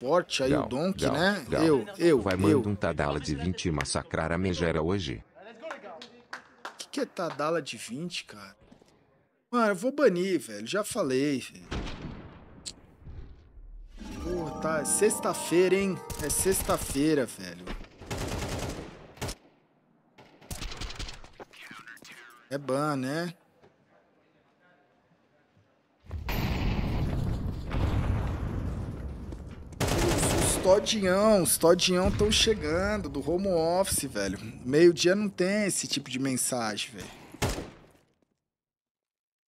Forte aí gal, o Donk, né? Gal. Eu, eu, Vai eu. manda um Tadala de 20 e massacrar a megera hoje. O que, que é Tadala de 20, cara? Mano, eu vou banir, velho. Já falei, velho. Porra, tá. É sexta-feira, hein? É sexta-feira, velho. É ban, né? Todinhão, os Todinhão estão chegando do home office, velho. Meio-dia não tem esse tipo de mensagem, velho.